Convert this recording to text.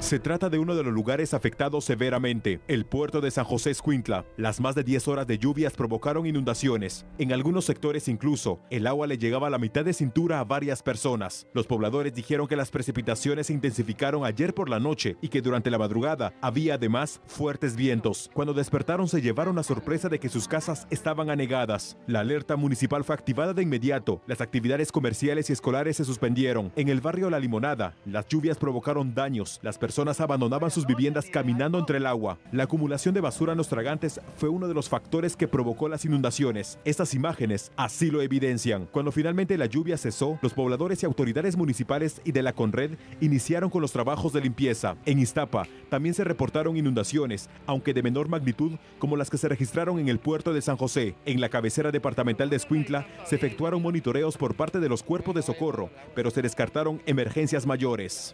Se trata de uno de los lugares afectados severamente, el puerto de San José Escuintla. Las más de 10 horas de lluvias provocaron inundaciones. En algunos sectores incluso, el agua le llegaba a la mitad de cintura a varias personas. Los pobladores dijeron que las precipitaciones se intensificaron ayer por la noche y que durante la madrugada había además fuertes vientos. Cuando despertaron se llevaron la sorpresa de que sus casas estaban anegadas. La alerta municipal fue activada de inmediato. Las actividades comerciales y escolares se suspendieron. En el barrio La Limonada, las lluvias provocaron daños. Las personas personas abandonaban sus viviendas caminando entre el agua. La acumulación de basura en los tragantes fue uno de los factores que provocó las inundaciones. Estas imágenes así lo evidencian. Cuando finalmente la lluvia cesó, los pobladores y autoridades municipales y de la Conred iniciaron con los trabajos de limpieza. En Iztapa también se reportaron inundaciones, aunque de menor magnitud, como las que se registraron en el puerto de San José. En la cabecera departamental de Escuintla se efectuaron monitoreos por parte de los cuerpos de socorro, pero se descartaron emergencias mayores.